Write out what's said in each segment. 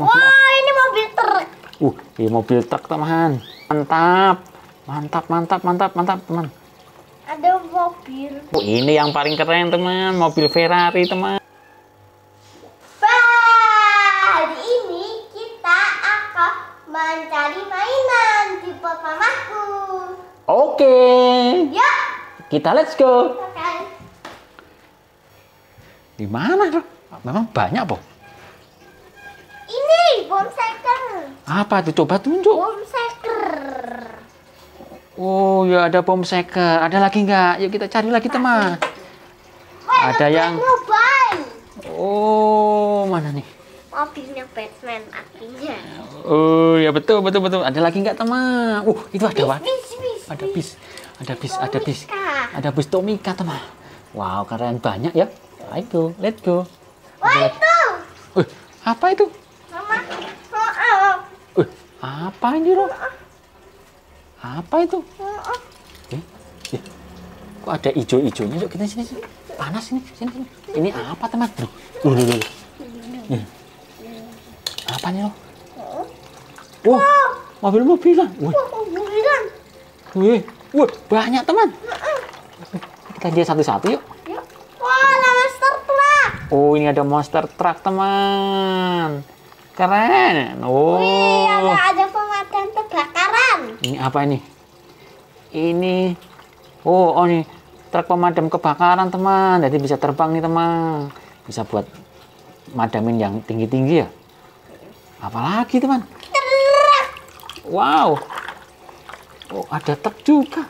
Wah, ini mobil truk. Uh, ini mobil truk, teman. Mantap. Mantap, mantap, mantap, mantap, teman. Ada mobil. Oh, ini yang paling keren, teman. Mobil Ferrari, teman. Hari ini kita akan mencari mainan di Oke. Okay. Ya. Yuk. Kita let's go. Di mana, tuh? Memang banyak, Bu. Apa tuh? Coba tunjuk. Bom seker. Oh ya ada bom seker. Ada lagi nggak? Yuk kita cari lagi teman. Woy, ada yang. Nyobain. Oh mana nih? Mobilnya Batman akhirnya. Oh ya betul betul betul. Ada lagi nggak teman? Uh itu ada apa Ada bis. Ada bis. Tomika. Ada bis. Ada bis Tomika teman. Wow keren banyak ya. itu let's go. Wah itu. Uh, apa itu? Apa ini lo? Apa itu? Eh, eh. Kok ada ijo-ijonya? Yuk kita sini, sini. Panas ini. Sini, sini. Ini apa teman? Loh, loh, loh. loh. Apa ini lo? Wah, mobil-mobilan. wah Mobilan. Wih, wih, banyak teman. Kita dia satu-satu yuk. Wah, ada monster truck. Oh, ini ada monster truck teman. Keren. Oh. Wih, ada, ada pemadam kebakaran. Ini apa ini? Ini. Oh, oh nih truk pemadam kebakaran teman. Jadi bisa terbang nih teman. Bisa buat madamin yang tinggi-tinggi ya. Apalagi teman? Truk. Wow. Oh, ada truk juga.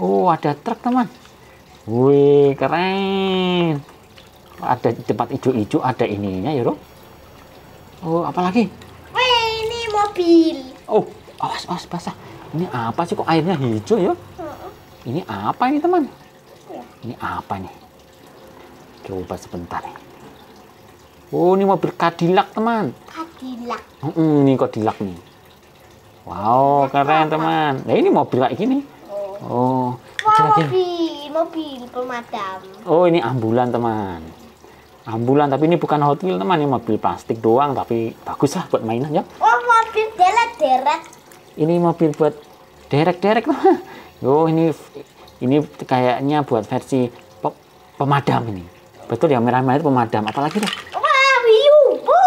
Oh, ada truk teman. Wih, keren. Ada tempat hijau-hijau, ada ininya ya, Rok. Oh, apa lagi? Wih, ini mobil. Oh, awas, awas, basah. Ini apa sih kok airnya hijau ya? Uh-uh. Ini apa ini, teman? Uh. Ini apa nih? Coba sebentar Oh, ini mobil Cadillac, teman. Cadillac. Uh-uh, ini Cadillac nih. Wow, keren, teman. Nah, ini mobil kayak gini. Oh. oh. Wah, mobil, mobil pemadam. Oh, ini ambulan, teman ambulan tapi ini bukan Hot Wheels teman ini mobil plastik doang tapi bagus lah buat mainan ya oh mobil derek-derek ini mobil buat derek-derek loh. oh ini ini kayaknya buat versi pe pemadam ini betul ya merah-merah itu pemadam apalagi deh wah hiu bu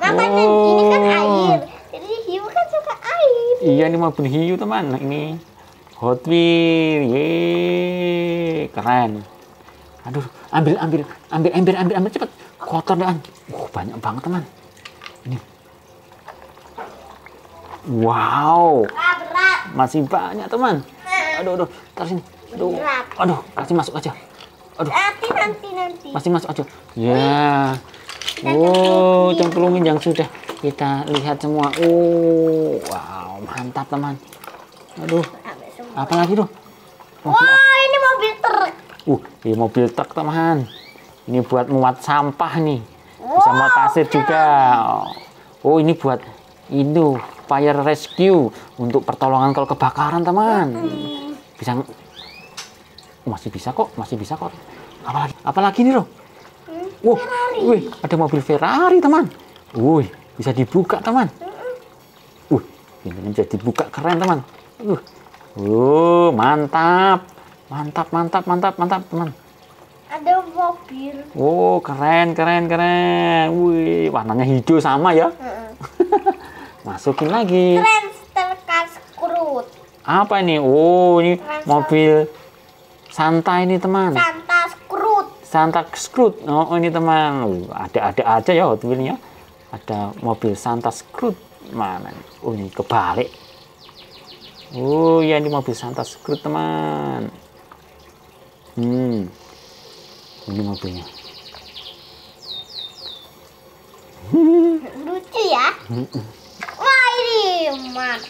makanya oh. ini kan air jadi hiu kan suka air iya ini mobil hiu teman nah, ini Hot Wheels keren aduh ambil ambil ambil ember ambil ambil cepat kotor deh uh banyak banget teman ini wow ah, masih banyak teman hmm. aduh aduh taruh sini aduh aduh kasih masuk aja aduh ah, nanti nanti nanti masih masuk aja ya yeah. oh cemplungin yang sudah kita lihat semua uh wow mantap teman aduh apa lagi tuh wah ini mobil truk Uh, ini mobil truk teman. Ini buat muat sampah nih. Bisa muat pasir juga. Oh, ini buat itu fire rescue untuk pertolongan kalau kebakaran teman. Bisa masih bisa kok, masih bisa kok. Apalagi, apalagi ini loh. wow, wih, ada mobil Ferrari teman. Wih, bisa dibuka teman. Wih, ini jadi buka keren teman. Uh, uh mantap. Mantap, mantap, mantap, mantap, teman. Ada mobil. Oh, keren, keren, keren. Wih, warnanya hijau sama ya. Hmm. Masukin lagi. Transfer kaskrut. Apa ini? Oh, ini Transfer. mobil Santa ini teman. Santa Scrut. Santa Scrut. Oh, ini teman. Ada-ada aja ya Hot Wheels-nya. Ada mobil Santa Scrut. Mana? Oh, ini kebalik. Oh, ya ini mobil Santa Scrut, teman. Hmm. Ini mobilnya. Lucu ya? Hmm. Wah ini man.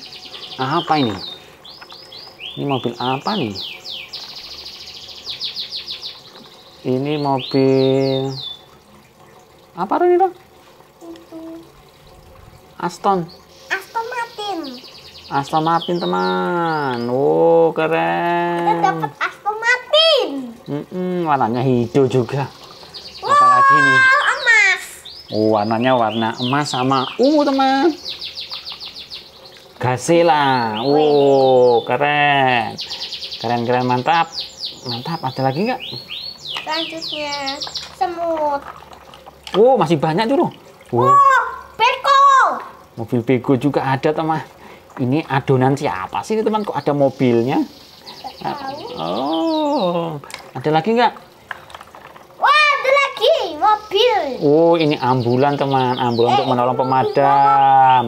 Apa ini? Ini mobil apa nih? Ini mobil apa nih dong? Aston. Aston Martin. Aston Martin teman. Wow keren. Kita dapat Mm-mm, warnanya hijau juga. Wow, lagi nih. emas. Oh, warnanya warna emas sama ungu, teman. Gasela. Oh, keren. Keren-keren mantap. Mantap, ada lagi nggak? Selanjutnya semut. Oh, masih banyak dulu. Wow, oh beko. Mobil bego juga ada, teman. Ini adonan siapa sih, teman? Kok ada mobilnya? Oh, ada lagi nggak? Wah, ada lagi mobil. Oh, ini ambulan teman, ambulan eh, untuk menolong pemadam.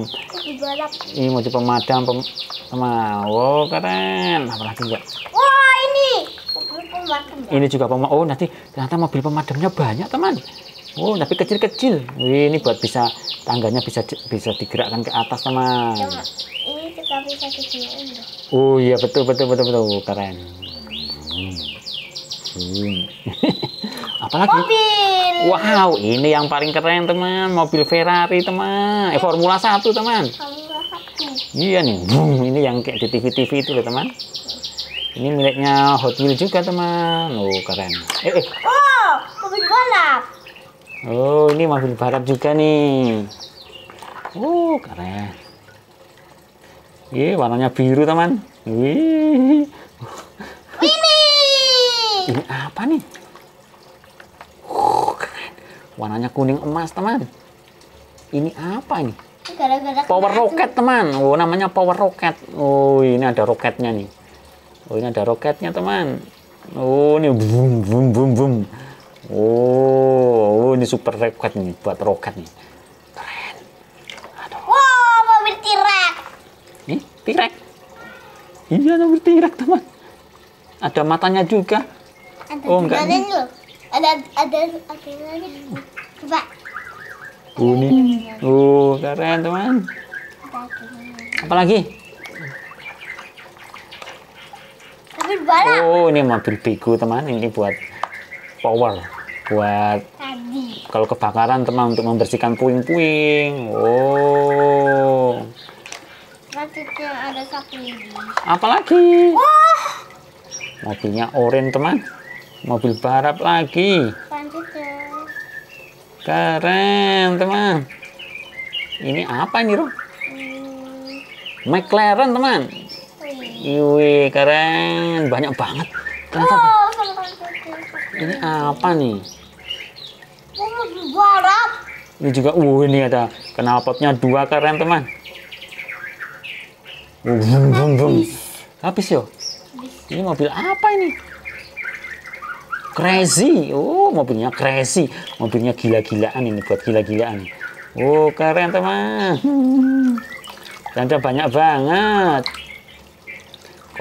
Ini mau mobil pemadam, pem teman. Wow, keren. Apa lagi nggak? Wah, ini mobil pemadam. Ini juga pemadam. Oh, nanti ternyata mobil pemadamnya banyak teman. Oh, tapi kecil-kecil. Ini buat bisa tangganya bisa bisa digerakkan ke atas teman. Ya, ini kita bisa kecilin dong. Oh iya betul betul betul betul oh, keren. Hmm. Hmm. Apalagi? Mobil. Wow, ini yang paling keren teman, mobil Ferrari teman, eh, Formula 1 teman. Formula 1. Iya nih, boom. ini yang kayak di TV-TV itu loh teman. Ini miliknya Hot Wheels juga teman. Oh keren. Eh, eh. Oh, mobil balap. Oh, ini mobil balap juga nih. Oh keren. Iya, warnanya biru, teman. Wih. Ini. Ini apa nih? Uh, keren. Warnanya kuning emas, teman. Ini apa nih? Gara-gara power roket teman. Oh, namanya power roket. Oh, ini ada roketnya nih. Oh, ini ada roketnya, teman. Oh, ini boom boom boom boom. Oh, oh ini super roket nih buat roket nih. Nih, tirek. Iya, nomor tirek, teman. Ada matanya juga. Ada oh, enggak. Ada, ada, ada, Coba. ini Oh, keren, teman. Apalagi? Mobil Oh, ini mobil bigo, teman. Ini buat power. Buat kalau kebakaran, teman, untuk membersihkan puing-puing. Oh ada sapi. Apalagi? Wah. Mobilnya orange teman. Mobil barap lagi. Keren teman. Ini apa ini Rom? Hmm. McLaren teman. Iwi, keren banyak banget. Ternyata oh, ini apa nih? Oh, mobil barap. Ini juga, uh ini ada knalpotnya dua keren teman. Vroom, Habis yo. Ini mobil apa ini? Crazy. Oh, mobilnya crazy. Mobilnya gila-gilaan ini buat gila-gilaan. Oh, keren teman. Hmm. Tanda banyak banget.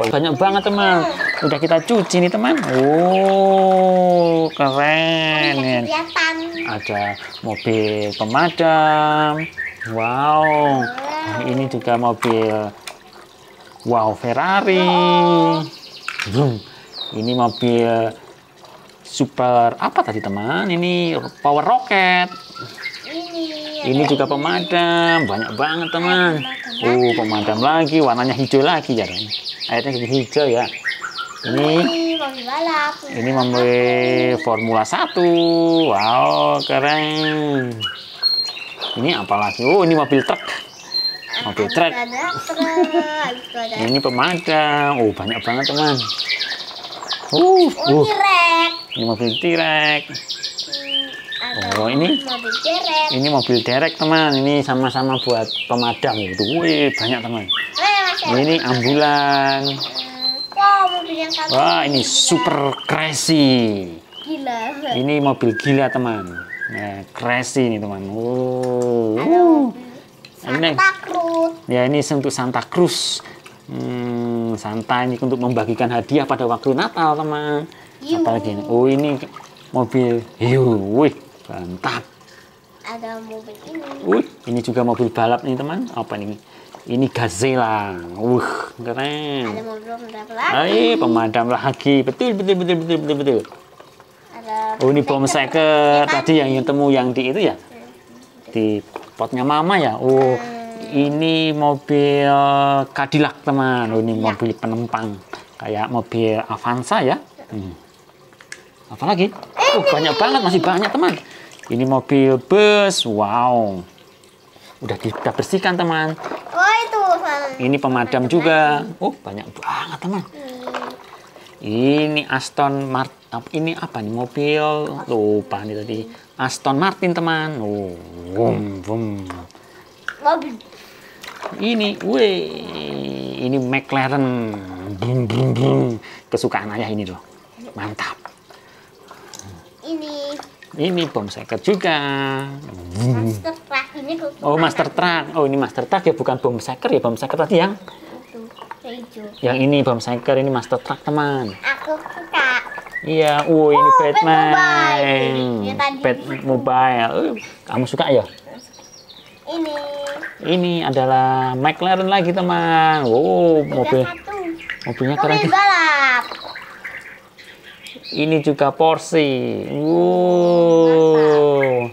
Banyak banget teman. Udah kita cuci nih teman. Oh, keren. Ada mobil pemadam. Wow. ini juga mobil Wow, Ferrari. Oh. Ini mobil super apa tadi teman? Ini power rocket. Ini, ini juga pemadam, banyak banget teman. Oh, pemadam lagi, warnanya hijau lagi ya. Airnya jadi hijau ya. Ini mobil balap. Ini mobil Formula 1. Wow, keren. Ini apalagi? Oh, ini mobil truk. Oke, okay, trek. ini pemadam. Oh, banyak banget, teman. Uh, oh, uh. Ini mobil tirek. Hmm, oh, ini Ini mobil derek, teman. Ini sama-sama buat pemadam gitu. Wih, banyak, teman. Ini ambulan. Hmm. Wah, ini super crazy. Ini mobil gila, teman. Nah, crazy ini, teman. Uh. Ini Ya ini untuk Santa Cruz. Hmm, Santa ini untuk membagikan hadiah pada waktu Natal, teman. Yuh. Iya, Apalagi ini? Oh ini mobil. Yuh, iya, wih, mantap. Ada mobil ini. Wih, ini juga mobil balap nih, teman. Apa ini? Ini Gazela. Wih, keren. Ada mobil pemadam lagi. Hai, ah, iya, pemadam lagi. Betul, betul, betul, betul, betul, betul. Ada oh, ini bom seker. Kan Tadi yang ketemu yang di itu ya? Di potnya mama ya? Oh, hmm ini mobil eh, Cadillac teman oh, ini ya. mobil penumpang kayak mobil Avanza ya hmm. apa lagi uh, banyak banget masih banyak teman ini mobil bus wow udah kita bersihkan teman oh, ini pemadam juga oh banyak banget teman iya. ini Aston Martin ini apa nih mobil lupa nih tadi Aston Martin teman oh, boom, boom mobil. Ini, weh, ini McLaren. Brum, brum, brum. Kesukaan ayah ini loh. Mantap. Ini. Ini bom seker juga. Master truck ini. Oh, master truck. Oh, ini master truck ya, bukan bom seker ya. Bom seker tadi yang? Yang ini bom seker, ini master truck, teman. Aku suka. Iya, oh, ini oh, Batman. Bat Mobile. kamu suka ya? ini adalah McLaren lagi teman wow mobil mobilnya keren mobil balap ini juga Porsche wow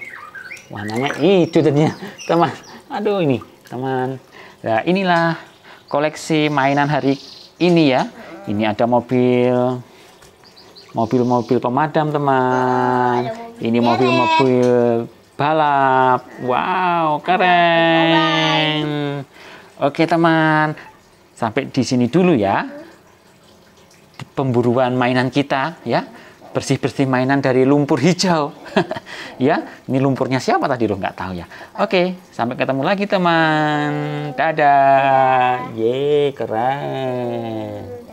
warnanya itu tadinya teman aduh ini teman nah inilah koleksi mainan hari ini ya ini ada mobil mobil-mobil pemadam teman ini mobil-mobil balap. Wow, keren. Oke, teman. Sampai di sini dulu ya. Pemburuan mainan kita ya. Bersih-bersih mainan dari lumpur hijau. ya, ini lumpurnya siapa tadi loh nggak tahu ya. Oke, sampai ketemu lagi teman. Dadah. Ye, keren.